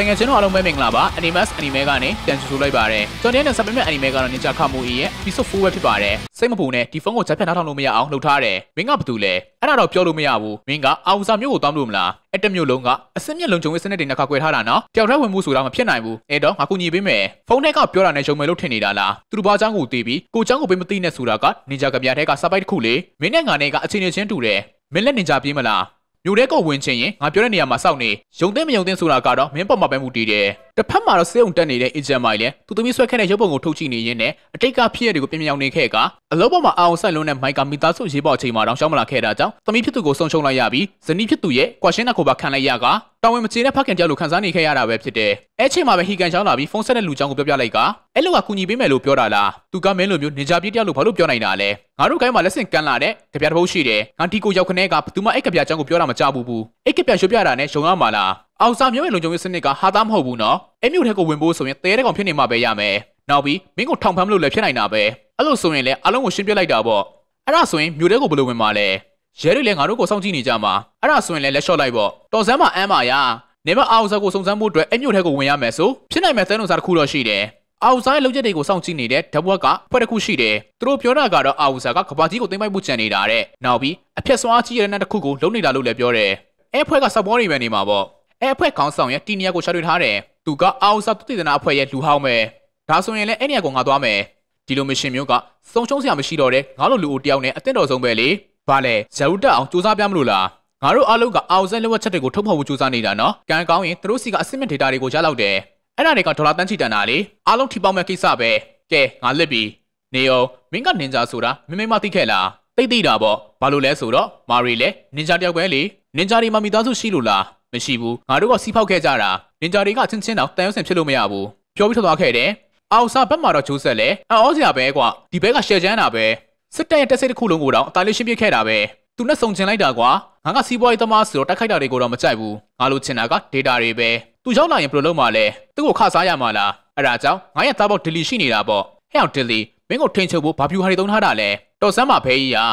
တကယ်ချင်းတို့အားလုံးပဲမင်္ဂလာပါ Animax Anime ကနေပြန်ကြိုဆိုလိုက်ပါရစေကျွန်တော်ရဲ့ Supplement Anime ကတော့ Ninja Kamui ရဲ့ Episode 4ပဲဖြစ်ပါတယ်စိတ်မပူနဲ့ဒီဖုန်းကိုချက်ဖြတ်နှောင်းလို့မရအောင်လှုပ်ထားတယ်မင်းကဘာတူလဲအဲ့ဒါတော့ပြောလို့မရဘူးမင်းကအာဝူစာမျိုးကိုသွားမလို့မလားအဲ့တမျိုးလုံးကအစင်းမျက်လုံးချုံရဲ့စနစ်တွေနဲ့ခောက်ွယ်ထားတာနော်တယောက်တည်းဝင်မှုဆိုတာမဖြစ်နိုင်ဘူးအဲ့တော့ငါကူညီပေးမယ်ဖုန်းထဲကပြောတာနဲ့ရုံမယ်လို့ထင်နေတာလားသူတို့ဘာချောင်းကိုတီးပြီးကိုချောင်းကိုပေးမသိနဲ့ဆိုတာက Ninja ကဗျာထဲကစပိုက်တစ်ခုလေမင်းနဲ့ငါနဲ့ကအခြေအနေချင်းတူတယ်မင်းလက် Ninja ပြေးမလားမြို့ထဲကိုဝင်ချင်ရင်ငါပြောတဲ့နေရာမှာစောင့်နေရုံသိမယုံသိဆိုတာကတော့မင်းပေါ်မှာပဲမှုတည်တယ်တစ်ဖက်မှာတော့စေုံတက်နေတဲ့ agent မိုင်လည်းသူသမီးဆွဲခက်တဲ့ရုပ်ပုံကိုထုတ်ကြည့်နေရင်းနဲ့အတိတ်ကဖြစ်ရတွေကိုပြင်ပြောင်းနေခဲ့ကအလုံးပေါ်မှာအာအောင်ဆိုင်လုံးနဲ့မိုက်ကမိသားစုရေးပေါ်ချိန်မှာတော့ရှောင်းမလာခဲ့တာကြောင့်သမီးဖြစ်သူကိုဆုံးရှုံးလိုက်ရပြီးဇနီးဖြစ်သူရဲ့ကွာရှင်းနာကိုပါခံလိုက်ရကတော်ဝင်မချေတဲ့ဖခင်တယောက်လိုခံစားနေခဲ့ရတာပဲဖြစ်တယ်အဲ့ချိန်မှာပဲဟီကန်ရှောင်းလာပြီးဖုန်းဆက်တဲ့လူချောင်းကိုပြောပြလိုက်ကအဲ့လိုကကူညီပေးမယ်လို့ပြောတာလားသူကမင်းလိုမျိုးနေကြပြေးတယောက်လို့ဘာလို့ပြောနိုင်တာလဲငါတို့ကိုင်းမှာလက်ဆင့်ကမ်းလာတဲ့ကြပြတစ်ပုတ်ရှိတယ်ငါဒီကိုရောက်ခနဲ့ကဘသူမှအဲ့ကြပြအကြောင်းကိုပြောတာမကြဘူးဘူးအဲ့ကြပြရွှေပြတာနဲ့ရုံရမှာလားအောင်စာမျိုးရဲ့လုံခြုံရေးစနစ်ကဟာသားမဟုတ်ဘူးနော်အဲ့မျိုးထဲကိုဝင်ဖို့ဆိုရင်တဲတဲ့ကောင်ဖြစ်နေမှာပဲရမယ်နောက်ပြီးမင်းကိုထောင်ဖမ်းမလို့လည်းဖြစ်နိုင်တာပဲအဲ့လိုဆိုရင်လည်းအလုံးကိုရှင်းပြလိုက်တာပေါ့အဲ့ဒါဆိုရင်မြို့ထဲကိုဘယ်လိုဝင်မှာလဲရဲတွေလည်းငါတို့ကိုစောင့်ကြည့်နေကြမှာအဲ့ဒါဆိုရင်လည်းလက်လျှော့လိုက်ပေါ့တော်စမ်းမအမ်းပါရာနေမအောင်စာကိုစုံစမ်းဖို့အတွက်အဲ့မြို့ထဲကိုဝင်ရမယ်ဆိုဖြစ်နိုင်မဲ့သဲနှုံစာတစ်ခုတော့ရှိတယ်အာဝူဇာရဲ့လုပ်ချက်တွေကိုစောင့်ကြည့်နေတဲ့ဓာတ်ဘွက်ကအဖွဲ့တစ်ခုရှိတယ်သူတို့ပြောတာကတော့အာဝူဇာကကဘာကြီးကိုသိမ်းပိုက်ဖို့ကြံနေတာတဲ့နောက်ပြီးအဖြက်စွားကြီးရဲ့နက်တစ်ခုကိုလုံနေတာလို့လည်းပြောတယ်အဲအဖွဲ့ကစပေါ်နေပဲနေမှာပေါ့အဲအဖွဲ့ခေါင်းဆောင်ရဲ့တီနီယာကိုရှာတွေ့ထားတယ်သူကအာဝူဇာသူတည်တနာအဖွဲ့ရဲ့လူဟောင်းပဲဒါဆိုရင်လည်းအဲ့နေရာကိုငါသွားမယ်ဒီလိုမရှင်မျိုးကစုံချုံးစရာမရှိတော့တဲ့ငါတို့လူအိုတယောက်နဲ့အသင့်တော်ဆုံးပဲလေဘာလဲဇရုတက်အောင်စူးစမ်းပြမလို့လားငါတို့အားလုံးကအာဝူဇာလက်ဝတ်ချက်တွေကိုထုတ်ဖော်ဖို့စူးစမ်းနေတာနော်ကံကောင်းရင်သူတို့စီကအစစ်မြစ် data တွေကိုရလောက်တယ်အဲ့ဒါတွေကဒေါ်လာတန်းချီတန်တာလေအားလုံးထိပေါက်မဲ့ကိစ္စပဲကဲငါလက်ပြီးနေအောင်မင်းကနင်ဂျာဆိုတာမင်းမမသိခဲ့လားသိသိတာပေါ့ဘာလို့လဲဆိုတော့မာရီလည်းနင်ဂျာတယောက်ပဲလေနင်ဂျာတွေမှာမိသားစုရှိလို့လားမရှိဘူးငါတို့ကစီးဖောက်ခဲ့ကြတာနင်ဂျာတွေကချင်းချင်းတော့တန်ရုံးစင်ဖြစ်လို့မရဘူးပြောပြီးထွက်သွားခဲ့တယ်အောက်စားဘက်မှာတော့ဂျိုးဆက်လည်းအော်စရာပဲကွာဒီဘက်ကရှယ်ချမ်းတာပဲစစ်တပ်ရဲ့တက်စိတ်တစ်ခုလုံးကိုတော့အတားလေးရှင်းပြခဲ့တာပဲသူနဲ့စုံချင်လိုက်တာကွာငါကစီးပွားရေးသမားဆိုတော့တိုက်ခိုက်တာတွေကိုတော့မကြိုက်ဘူးငါလိုချင်တာက data တွေပဲသူရောက်လာရင်ဘယ်လိုလုပ်မှာလဲသူ့ကိုခစားရမှာလားအဲ့ဒါကြောင့်ငါရဲ့သားပေါက်ဒလီရှိနေတာပေါ့ဟဲ့အောင်ဒလီမင်းကိုထိန်ချုပ်ဖို့ဘာဖြူဟာတွေသုံးထားတာလဲတော်စမ်းပါဖဲကြီးဟာ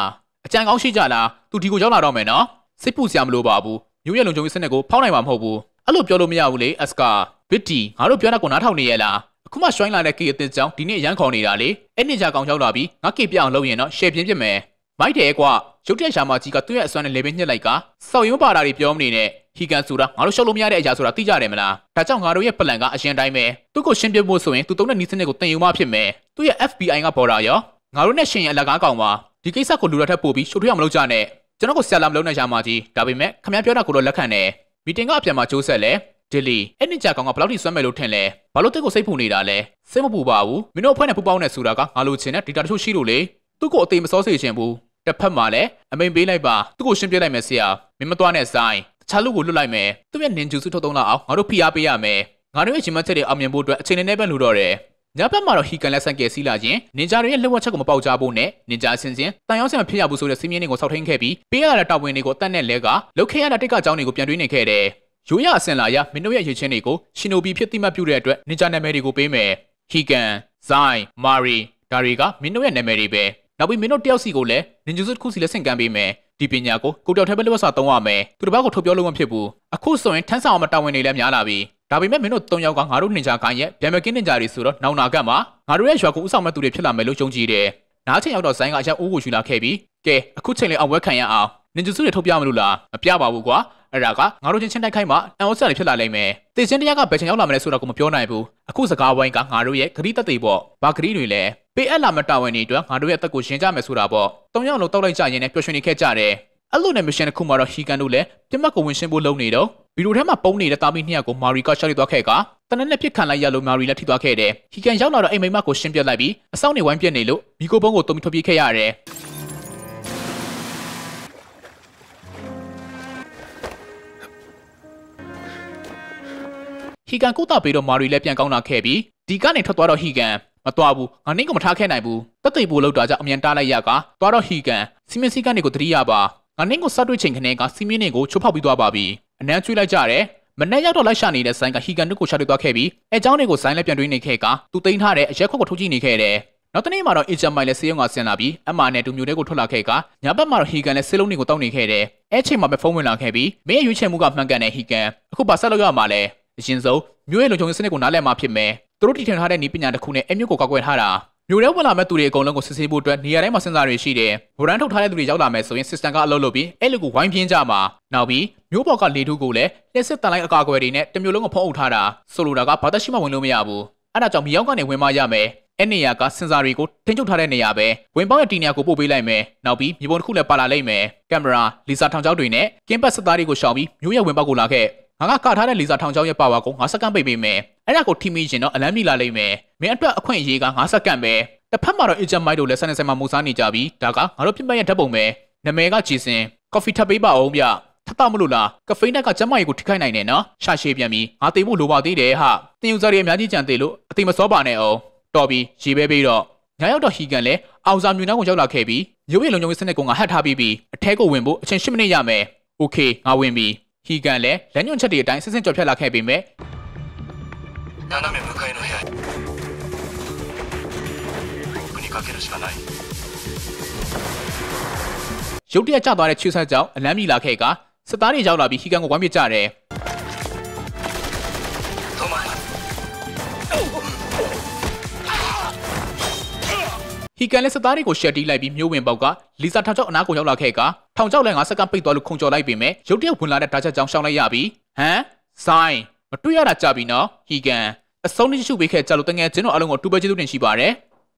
အကြံကောင်းရှိကြလားသူဒီကိုရောက်လာတော့မယ်နော်စိတ်ပူစရာမလိုပါဘူးမြို့ရဲ့လုံခြုံရေးစနစ်ကိုဖောက်နိုင်မှာမဟုတ်ဘူးအဲ့လိုပြောလို့မရဘူးလေအစကာဘစ်တီငါတို့ပြောတာကိုနားထောင်နေရလားအခုမှရွှိုင်းလာတဲ့ကေအစ်စ်ကြောင့်ဒီနေ့ရန်ခေါ်နေတာလေအဲ့နေကြကောင်ရောက်လာပြီးငါကေပြအောင်လုပ်ရင်တော့ရှယ်ပြင်းပြစ်မယ်မိုက်တယ်ကွာရုတ်တက်ရှာမကြီးကသူ့ရဲ့အစွမ်းနဲ့လေပင်းညှစ်လိုက်ကဆောက်ရုံးပါတာတွေပြောမနေနဲ့ဟီကန်ဆိုတာငါတို့ရှောက်လို့မရတဲ့အရာဆိုတာသိကြတယ်မလားဒါကြောင့်ငါတို့ရဲ့ပလန်ကအရင်တိုင်းပဲသူ့ကိုရှင်းပြဖို့ဆိုရင်သူတုံးတဲ့နီးစနစ်ကိုတင်ယူမှဖြစ်မယ်သူ့ရဲ့ FBI ကပေါ်တာရောငါတို့နဲ့ရှင်ရဲ့အလကားကောင်ပါဒီကိစ္စကိုလူတော်ထပ်ပို့ပြီးရှုပ်ထွေးအောင်လုပ်ကြနဲ့ကျွန်တော်ကိုဆရာလာမလုပ်နဲ့ရှာမကြီးဒါပေမဲ့ခမည်းပြောတာကိုတော့လက်ခံတယ်မီတင်ကအပြန်မှာကြိုးဆက်လဲဒီလီအဲ့နှစ်ကြကောင်ကဘယ်လောက်ထိဆွဲမယ်လို့ထင်လဲဘာလို့တက်ကိုစိတ်ပူနေတာလဲစိတ်မပူပါဘူးမင်းတို့အဖွဲ့နဲ့ပူပေါင်းနေဆိုတာကငါလိုချင်တဲ့ဒေတာတချို့ရှိလို့လေသူ့ကိုအသေးမစောစေချင်ဘူးတစ်ဖက်မှာလည်းအမိန်ပေးလိုက်ပါသူ့ကိုရှင်းပြလိုက်မယ်ဆရာမင်းမသွားနဲ့ဆိုင်တခြားလူကိုလွတ်လိုက်မယ်သူ့ရဲ့နင်ဂျူစုထုတ်သုံးလာအောင်ငါတို့ဖိအားပေးရမယ်ငါတို့ရဲ့ရှင်မချက်တွေအောင်မြင်ဖို့အတွက်အချိန်နဲ့ပဲလိုတော့တယ်ညဘက်မှာတော့ဟီကန်လက်ဆန်ကယ်စီးလာခြင်းနင်ဂျာတွေရဲ့လက်ဝတ်ချက်ကိုမပေါက်ကြဖို့နဲ့နင်ဂျာဆင်ဆင်တန်ရောင်းဆင်မဖြစ်ရဘူးဆိုတဲ့စည်းမျဉ်းတွေကိုစောက်ထိန်ခဲ့ပြီးပေးရတာတာဝန်တွေကိုအသက်နဲ့လဲကလုတ်ခဲရတာတိတ်ကကြောင်းတွေကိုပြန်တွေးနေခဲ့တယ်ရိုးရအစင်လာရမင်းတို့ရဲ့ရေချင်းတွေကိုရှင်နိုဘီဖြစ်တိမှတ်ပြုတဲ့အတွက်နင်ဂျာနာမည်တွေကိုပေးမယ်ဟီကန်ဇိုင်းမာရီဒါတွေကမင်းတို့ရဲ့နာမည်တွေပဲနောက်ပြီးမင်းတို့တယောက်စီကိုလည်းနင်ဂျူစုတစ်ခုစီလည်းဆင့်ကမ်းပေးမယ်ဒီပညာကိုကိုတောင်ထဲပဲလက်ဝတ်စာသုံးရမယ်သူတစ်ပတ်ကိုထုတ်ပြောလို့မဖြစ်ဘူးအခုဆိုရင်ထန်းဆောင်အောင်တာဝန်တွေလည်းများလာပြီဒါပေမဲ့မင်းတို့၃ယောက်ကငါတို့နင်ဂျာခိုင်းရဲ့ဗျံမကင်းနင်ဂျာတွေဆိုတော့နောင်နာကတ်မှာငါတို့ရဲ့ရွာကိုဥဆောင်မဲ့သူတွေဖြစ်လာမယ်လို့ယုံကြည်တယ်နားချိန်ရောက်တော့ဇိုင်းကအရက်အိုးကိုယူလာခဲ့ပြီးကဲအခုချိန်လေးအောင်ဝဲခံရအောင်နင်ဂျူစုတွေထုတ်ပြမလို့လားမပြပါဘူးကွာအဲ့ဒါကငါတို့ချင်းချင်းတိုက်ခိုက်မှတန်အောင်ဆက်တွေဖြစ်လာလိမ့်မယ်တေချင်းတရားကဘယ်ချိန်ရောက်လာမလဲဆိုတော့ကိုမပြောနိုင်ဘူးအခုစကားဝိုင်းကငါတို့ရဲ့ဂရီတက်တွေပေါ့ဘာဂရီတွေလဲပေးအပ်လာမတာဝန်တွေအတွက်ငါတို့ရဲ့အသက်ကိုရှင်ကြမယ်ဆိုတာပေါ့။၃ယောက်လုံးတောက်လိုက်ကြရင်လည်းပျော်ရွှင်နေခဲ့ကြတယ်။အဲ့လိုနဲ့မရှင်တစ်ခုမှာတော့ဟီကန်တို့လည်းပြမတ်ကိုဝင်ရှင်းဖို့လုပ်နေတော့ဗီဒီယိုထဲမှာပုံနေတဲ့တာမီနှစ်ယောက်ကိုမာရီကရှောက်လိုက်သွားခဲ့ကတနက်နဲ့ပြစ်ခံလိုက်ရလို့မာရီလည်းထိသွားခဲ့တယ်။ဟီကန်ရောက်လာတော့အိမ်မိမကိုရှင်းပြလိုက်ပြီးအဆောင်နေဝိုင်းပြက်နေလို့မီကိုဘုံကိုတုံပြီးထွက်ပြေးခဲ့ရတယ်။ဟီကန်ကုသပေးတော့မာရီလည်းပြန်ကောင်းလာခဲ့ပြီးဒီကနေထွက်သွားတော့ဟီကန်မတော်ဘူးငါနင့်ကိုမထားခဲ့နိုင်ဘူးတက်သိပို့လောက်တာကြအမြန်တားလိုက်ရကသွားတော့ဟီကန်စီမင်းစီကန်တွေကိုတတိယပါငါနင့်ကိုစတွေ့ချိန်ခနဲ့ကစီမင်းတွေကိုချုပ်ဖောက်ပြီးသွားပါပြီအနမ်းကျွေးလိုက်ကြတယ်မနေ့ရောက်တော့လိုက်ရှာနေတဲ့ဆိုင်ကဟီကန်တို့ကိုရှာတွေ့သွားခဲ့ပြီးအဲเจ้าတွေကိုဆိုင်လက်ပြန်တွေးနေခဲ့ကသူတိန်းထားတဲ့အရက်ခွက်ကိုထုတ်ကြည့်နေခဲ့တယ်နောက်တနေ့မှာတော့အေဂျင့်မိုင်လည်းဆေးရုံကဆင်လာပြီးအမနဲ့တူမျိုးတွေကိုထွက်လာခဲ့ကညဘက်မှာတော့ဟီကန်လည်းဆေးလုံးတွေကိုတောက်နေခဲ့တယ်အဲချိန်မှာပဲဖုန်းဝင်လာခဲ့ပြီးမင်းရဲ့ရွေးချယ်မှုကမှန်ကန်တဲ့ဟီကန်အခုပါဆက်လုပ်ရမှာလဲအရင်ဆုံးမျိုးရဲ့လုံခြုံရေးစနစ်ကိုနားလည်မှဖြစ်မယ်သူတို့တည်ထောင်ထားတဲ့နည်းပညာတစ်ခုနဲ့အမျိုးကိုကောက်ကွယ်ထားတာမျိုးရဲဝင်လာမဲ့သူတွေအကုန်လုံးကိုစစ်ဆေးဖို့အတွက်နေရာတိုင်းမှာစဉ်းစားတွေရှိတယ်ဗိုလ်တန်းထုတ်ထားတဲ့သူတွေရောက်လာမယ်ဆိုရင် system ကအလုပ်လုပ်ပြီးအဲ့လူကိုဝိုင်းပြင်းကြမှာနောက်ပြီးမျိုးပေါ်ကလေထုကိုလည်းလက်စစ်တန်လိုက်အကာအကွယ်တွေနဲ့တမျိုးလုံးကိုဖုံးအုပ်ထားတာဆိုလိုတာကဘာသက်ရှိမှဝင်လို့မရဘူးအဲ့ဒါကြောင့်မြေရောက်ကနေဝင်မရမယ်အဲ့နေရာကစင်ဆာတွေကိုထိန်းချုပ်ထားတဲ့နေရာပဲဝင်ပေါင်းရဲ့တီနေရာကိုပို့ပေးလိုက်မယ်နောက်ပြီးမြေပုံတစ်ခုလည်းပါလာလိမ့်မယ်ကင်မရာလီစာထောင်ချောက်တွေနဲ့ကင်းပတ်စစ်သားတွေကိုရှောင်ပြီးမျိုးရဲ့ဝင်ပေါက်ကိုလာခဲ့ငါကကာထားတဲ့လေဆာထောင်ချောင်းရဲ့ပါဝါကိုငါစက္ကန့်ပိတ်ပေးမယ်အဲ့ဒါကိုထိမိရင်တော့အလမ်းမိလာလိမ့်မယ်မင်းအတွက်အခွင့်အရေးကငါစက္ကန့်ပဲတစ်ဖက်မှာတော့ agent mike တို့လည်းဆန်နေဆိုင်မှာမူစားနေကြပြီးဒါကငါတို့ပြစ်မှတ်ရဲ့ဓာတ်ပုံပဲနာမည်ကဂျေဆင် coffee ထပ်ပေးပါအောင်ဗျထပ်ပါမလို့လားကဖိန်းဓာတ်ကကျမကြီးကိုထိခိုက်နိုင်တယ်နော်ရှာရှည်ပြန်ပြီးငါတေဖို့လိုပါသေးတယ်ဟာတင်ယူစားတွေအများကြီးကြံသေးလို့အတိမစောပါနဲ့အောင်တော်ပြီးရေပဲပေးတော့ညရောက်တော့ဟီကန်လည်းအောင်စာမြူနောက်ကိုရောက်လာခဲ့ပြီးရုပ်ရည်လုံးလုံးစနစ်ကောင်ကဟတ်ထားပြီးပြီးအထဲကိုဝင်ဖို့အချိန်၈မိနစ်ရမယ်။ Okay ငါဝင်ပြီ။ဟီဂန်လည်းလက်ညွန့်ချက်တွေအတိုင်းစစ်စစ်ကြော်ဖြတ်လာခဲ့ပေမဲ့နာနာမေမကိုင်းနိုဟဲပနီကာကေရရှိနိုင်ရုတ်တရက်ကျသွားတဲ့ခြေဆက်ကြောင့်အလမ်းမီလာခဲ့ကစစ်သားတွေရောက်လာပြီးဟီဂန်ကိုဝိုင်းပစ်ကြတယ်ဟီကန်လည်းစစ်သားတွေကိုရှက်တီးလိုက်ပြီးမျိုးဝင်ပေါက်ကလီစာထောင်ချောက်အနားကိုရောက်လာခဲ့ကထောင်ချောက်လည်းငါစက္ကန့်ပိတ်သွားလို့ခုန်ကျော်လိုက်ပေမဲ့ရုတ်တရက်ဝင်လာတဲ့ဒါချက်ကြောင့်ရှောင်းလိုက်ရပြီဟမ်ဆိုင်မတွေ့ရတာကြပြီနော်ဟီကန်အဆုံးနှိရှုပေးခဲ့ကြလို့တငယ်ချင်းတို့အလုံးကိုတူပဲကျေးဇူးတင်ရှိပါတယ်